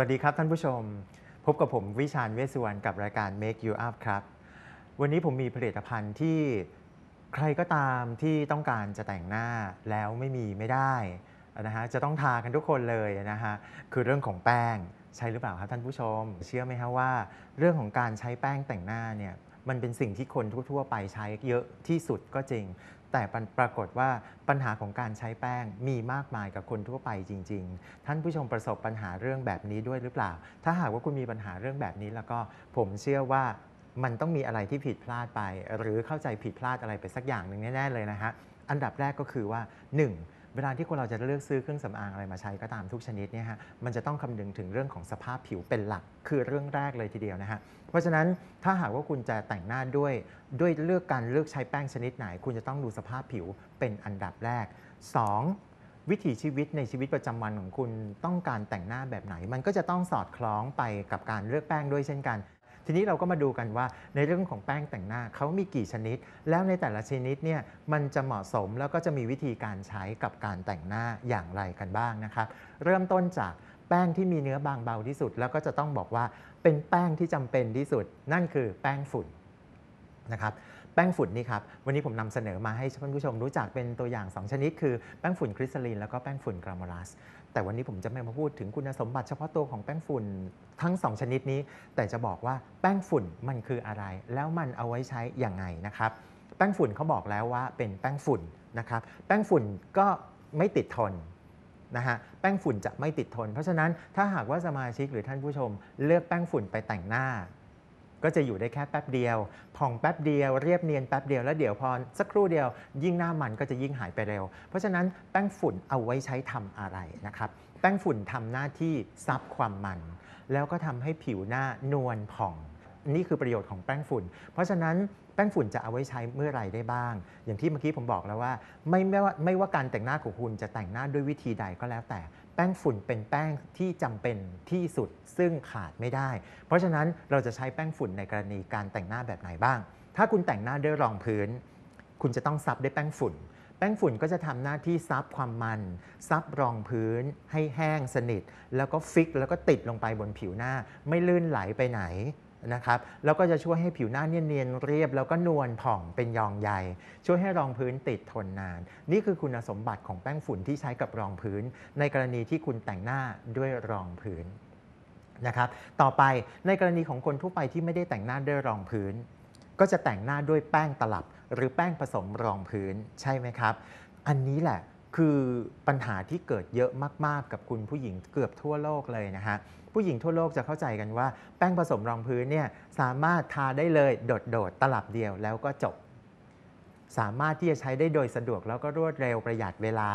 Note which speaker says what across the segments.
Speaker 1: วัสดีครับท่านผู้ชมพบกับผมวิชาญเวสวรรณกับรายการ Make You Up ครับวันนี้ผมมีผลิตภัณฑ์ที่ใครก็ตามที่ต้องการจะแต่งหน้าแล้วไม่มีไม่ได้นะฮะจะต้องทากันทุกคนเลยนะฮะคือเรื่องของแป้งใช่หรือเปล่าครับท่านผู้ชม เชื่อไหมฮะว่าเรื่องของการใช้แป้งแต่งหน้าเนี่ยมันเป็นสิ่งที่คนทั่วๆไปใช้เยอะที่สุดก็จริงแต่ปรากฏว่าปัญหาของการใช้แป้งมีมากมายกับคนทั่วไปจริง ๆ ท่านผู้ชมประสบปัญหาเรื่องแบบนี้ด้วยหรือเปล่า ถ้าหากว่าคุณมีปัญหาเรื่องแบบนี้แล้วก็ผมเชื่อว่ามันต้องมีอะไรที่ผิดพลาดไป หรือเข้าใจผิดพลาดอะไรไปสักอย่างหนึ่งแน่ ๆ เลยนะฮะ อันดับแรกก็คือว่า 1เวลาที่คนเราจะเลือกซื้อเครื่องสำอางอะไรมาใช้ก็ตามทุกชนิดเนี่ยฮะมันจะต้องคำนึงถึงเรื่องของสภาพผิวเป็นหลักคือเรื่องแรกเลยทีเดียวนะฮะเพราะฉะนั้นถ้าหากว่าคุณจะแต่งหน้าด้วย ด้วยเลือกการเลือกใช้แป้งชนิดไหน คุณจะต้องดูสภาพผิวเป็นอันดับแรก 2. วิถีชีวิตในชีวิตประจำวันของคุณต้องการแต่งหน้าแบบไหน มันก็จะต้องสอดคล้องไปกับการเลือกแป้งด้วยเช่นกันทีนี้เราก็มาดูกันว่าในเรื่องของแป้งแต่งหน้าเขามีกี่ชนิด แล้วในแต่ละชนิดเนี่ยมันจะเหมาะสมแล้วก็จะมีวิธีการใช้กับการแต่งหน้าอย่างไรกันบ้างนะครับเริ่มต้นจากแป้งที่มีเนื้อบางเบาที่สุดแล้วก็จะต้องบอกว่าเป็นแป้งที่จำเป็นที่สุด นั่นคือแป้งฝุ่นนะครับแป้งฝุ่นนี่ครับ วันนี้ผมนำเสนอมาให้ท่านผู้ชมรู้จักเป็นตัวอย่าง 2 ชนิดคือ แป้งฝุ่นคริสตัลลนแล้วก็แป้งฝุ่นกรามอรัส แต่วันนี้ผมจะไม่มาพูดถึงคุณสมบัติเฉพาะตัวของแป้งฝุ่นทั้ง 2 ชนิดนี้ แต่จะบอกว่าแป้งฝุ่นมันคืออะไร แล้วมันเอาไว้ใช้อย่างไงนะครับแป้งฝุ่นเขาบอกแล้วว่า เป็นแป้งฝุ่นนะครับแป้งฝุ่นก็ไม่ติดทนนะฮะแป้งฝุ่นจะไม่ติดทน เพราะฉะนั้นถ้าหากว่าสมาชิกหรือท่านผู้ชมเลือกแป้งฝุ่นไปแต่งหน้าก็จะอยู่ได้แค่แป๊บเดียวผ่องแป๊บเดียวเรียบเนียนแป๊บเดียวแล้วเดี๋ยวพอสักครู่เดียว ยิ่งหน้ามันก็จะยิ่งหายไปเร็วเพราะฉะนั้นแป้งฝุ่นเอาไว้ใช้ทำอะไรนะครับ แป้งฝุ่นทำหน้าที่ซับความมัน แล้วก็ทำให้ผิวหน้านวลผ่องนี่คือประโยชน์ของแป้งฝุ่น เพราะฉะนั้นแป้งฝุ่นจะเอาไว้ใช้เมื่อไรได้บ้าง อย่างที่เมื่อกี้ผมบอกแล้วว่าไม่ไม่ว่าไม่ว่าการแต่งหน้าของคุณจะแต่งหน้าด้วยวิธีใดก็แล้ว แต่ แป้งฝุ่นเป็นแป้งที่จำเป็นที่สุดซึ่งขาดไม่ได้ เพราะฉะนั้นเราจะใช้แป้งฝุ่นในกรณีการแต่งหน้าแบบไหนบ้าง ถ้าคุณแต่งหน้าด้วยรองพื้น คุณจะต้องซับด้วยแป้งฝุ่น แป้งฝุ่นก็จะทำหน้าที่ซับความมันซับรองพื้น ให้แห้ง สนิท แล้วก็ฟิกแล้วก็ติดลงไปบนผิวหน้า ไม่ลื่นไหลไปไหนนะครับแล้วก็จะช่วยให้ผิวหน้าเนียนนเรียบแล้วก็นวลผ่องเป็นยองใหญ่ช่วยให้รองพื้นติดทนนาน นี่คือคุณสมบัติของแป้งฝุ่นที่ใช้กับรองพื้น ในกรณีที่คุณแต่งหน้าด้วยรองพื้นนะครับ ต่อไปในกรณีของคนทั่วไปที่ไม่ได้แต่งหน้าด้วยรองพื้น ก็จะแต่งหน้าด้วยแป้งตลับหรือแป้งผสมรองพื้นใช่ไหมครับ อันนี้แหละคือปัญหาที่เกิดเยอะมากๆกับคุณผู้หญิงเกือบทั่วโลกเลยนะฮะผู้หญิงทั่วโลกจะเข้าใจกันว่า แป้งผสมรองพื้นเนี่ยสามารถทาได้เลย โดด ๆ ตลับเดียวแล้วก็จบ สามารถที่จะใช้ได้โดยสะดวกแล้วก็รวดเร็วประหยัดเวลา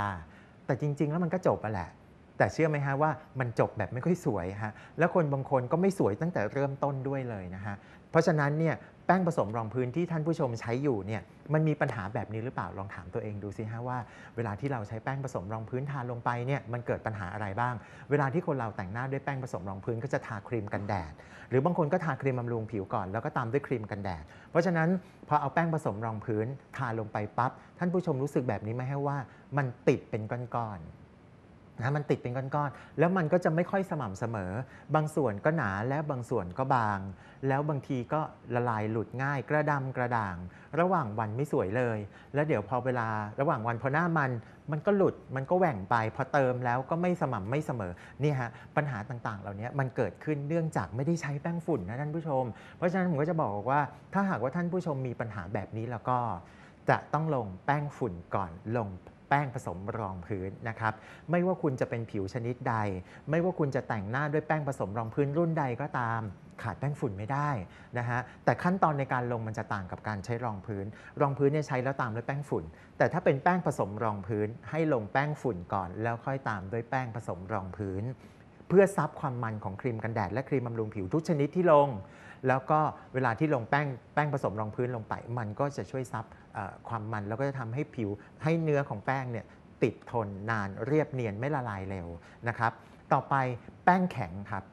Speaker 1: แต่จริง ๆ แล้วมันก็จบไปแหละแต่เชื่อไหมฮะว่ามันจบแบบไม่ค่อยสวยฮะแล้วคนบางคนก็ไม่สวยตั้งแต่เริ่มต้นด้วยเลยนะฮะเพราะฉะนั้นเนี่ยแป้งผสมรองพื้นที่ท่านผู้ชมใช้อยู่เนี่ยมันมีปัญหาแบบนี้หรือเปล่าลองถามตัวเองดูสิฮะว่า เวลาที่เราใช้แป้งผสมรองพื้นทาลงไปเนี่ยมันเกิดปัญหาอะไรบ้าง เวลาที่คนเราแต่งหน้าด้วยแป้งผสมรองพื้นก็จะทาครีมกันแดดหรือบางคนก็ทาครีมบำรุงผิวก่อนแล้วก็ตามด้วยครีมกันแดดเพราะฉะนั้นพอเอาแป้งผสมรองพื้นทาลงไปปับ๊บท่านผู้ชมรู้สึกแบบนี้ไหมฮะว่า มันติดเป็นก้อนนะมันติดเป็นก้อนๆ แล้วมันก็จะไม่ค่อยสม่ำเสมอ บางส่วนก็หนาและบางส่วนก็บาง แล้วบางทีก็ละลายหลุดง่ายกระดำกระด่าง ระหว่างวันไม่สวยเลย แล้วเดี๋ยวพอเวลา ระหว่างวันพอหน้ามัน มันก็หลุด มันก็แหว่งไป พอเติมแล้วก็ไม่สม่ำไม่เสมอ นี่ฮะปัญหาต่างๆ เหล่านี้มันเกิดขึ้นเนื่องจากไม่ได้ใช้แป้งฝุ่นนะท่านผู้ชม เพราะฉะนั้นผมก็จะบอกว่า ถ้าหากว่าท่านผู้ชมมีปัญหาแบบนี้แล้วก็ จะต้องลงแป้งฝุ่นก่อนลงแป้งผสมรองพื้นนะครับไม่ว่าคุณจะเป็นผิวชนิดใด ไม่ว่าคุณจะแต่งหน้าด้วยแป้งผสมรองพื้นรุ่นใดก็ตามขาดแป้งฝุ่นไม่ได้นะฮะแต่ขั้นตอนในการลงมันจะต่างกับการใช้รองพื้น รองพื้นเนี่ยใช้แล้วตามด้วยแป้งฝุ่น แต่ถ้าเป็นแป้งผสมรองพื้น ให้ลงแป้งฝุ่นก่อน แล้วค่อยตามด้วยแป้งผสมรองพื้น เพื่อซับความมันของครีมกันแดดและครีมบำรุงผิวทุกชนิดที่ลงแล้วก็เวลาที่ลงแป้งแป้งผสมรองพื้นลงไป มันก็จะช่วยซับความมัน แล้วก็จะทำให้ผิวให้เนื้อของแป้งเนี่ยติดทนนานเรียบเนียนไม่ละลายเร็วนะครับต่อไปแป้งแข็งครับ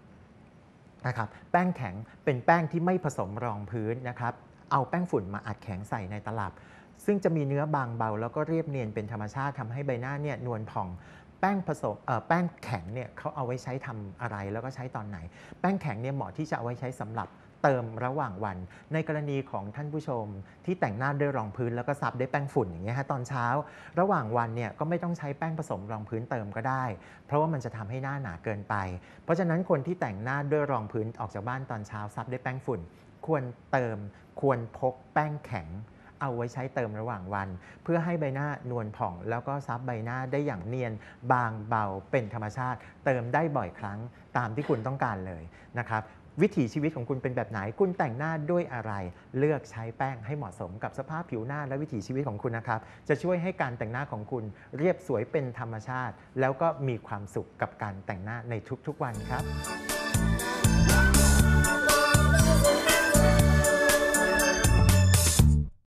Speaker 1: นะครับแป้งแข็งเป็นแป้งที่ไม่ผสมรองพื้นนะครับเอาแป้งฝุ่นมาอัดแข็งใส่ในตลับ ซึ่งจะมีเนื้อบางเบาแล้วก็เรียบเนียนเป็นธรรมชาติทำให้ใบหน้าเนี่ยนวลผ่องแป้งผสมแป้งแข็งเนี่ยเขาเอาไว้ใช้ทำอะไรแล้วก็ใช้ตอนไหน แป้งแข็งเนี่ยเหมาะที่จะเอาไว้ใช้สำหรับเติมระหว่างวันในกรณีของท่านผู้ชมที่แต่งหน้าด้วยรองพื้นแล้วก็ซับด้วยแป้งฝุ่นอย่างเงี้ยฮะตอนเช้าระหว่างวันเนี่ยก็ไม่ต้องใช้แป้งผสมรองพื้นเติมก็ได้ เพราะว่ามันจะทำให้หน้าหนาเกินไป เพราะฉะนั้นคนที่แต่งหน้าด้วยรองพื้นออกจากบ้านตอนเช้าซับด้วยแป้งฝุ่น ควรเติมควรพกแป้งแข็ง เอาไว้ใช้เติมระหว่างวัน เพื่อให้ใบหน้านวลผ่องแล้วก็ซับใบหน้าได้อย่างเนียนบางเบาเป็นธรรมชาติ เติมได้บ่อยครั้งตามที่คุณต้องการเลยนะครับวิถีชีวิตของคุณเป็นแบบไหน คุณแต่งหน้าด้วยอะไร เลือกใช้แป้งให้เหมาะสมกับสภาพผิวหน้าและวิถีชีวิตของคุณนะครับ จะช่วยให้การแต่งหน้าของคุณ เรียบสวยเป็นธรรมชาติ แล้วก็มีความสุขกับการแต่งหน้าในทุกๆ วันครับ